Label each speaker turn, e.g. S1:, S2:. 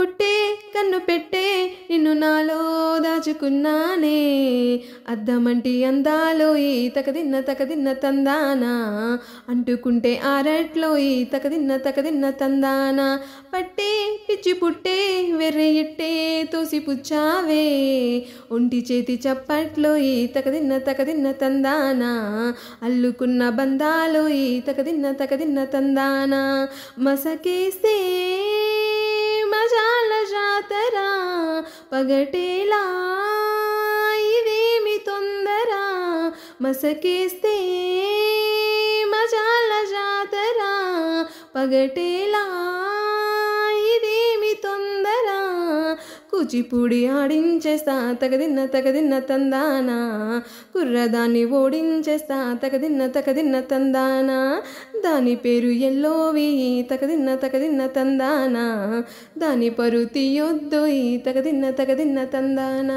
S1: పుట్టే కన్ను పెట్టే నిన్ను నాలో దాచుకున్నానే అద్దమంటి అందాలో ఈ తకదిన్న తకదిన్న తందానా అంటుకుంటే ఆరట్లో ఈ తకదిన్న తకదిన్న తందానా పట్టే పిచ్చి పుట్టే వెర్రె ఇట్టే తోసి పుచ్చావే ఒంటి చేతి చప్పట్లో ఈ తకదిన్న తకదిన్న తందానా అల్లుకున్న బంధాలో ఈ తకదిన్న తకదిన్న తందానా మసకేస్తే पगटेला इि तद मसकेस्ते लजातरा पगटेला కూచిపూడి ఆడించేస్తా తగదిన్న తగదిన్న తందానా కుర్రదాన్ని ఓడించేస్తా తగదిన్న తగదిన్న తందానా దాని పేరు ఎల్లోవి తగదిన్న తగదిన్న తందానా దాని పరు తీయొద్దు తగదిన్న తగదిన్న తందానా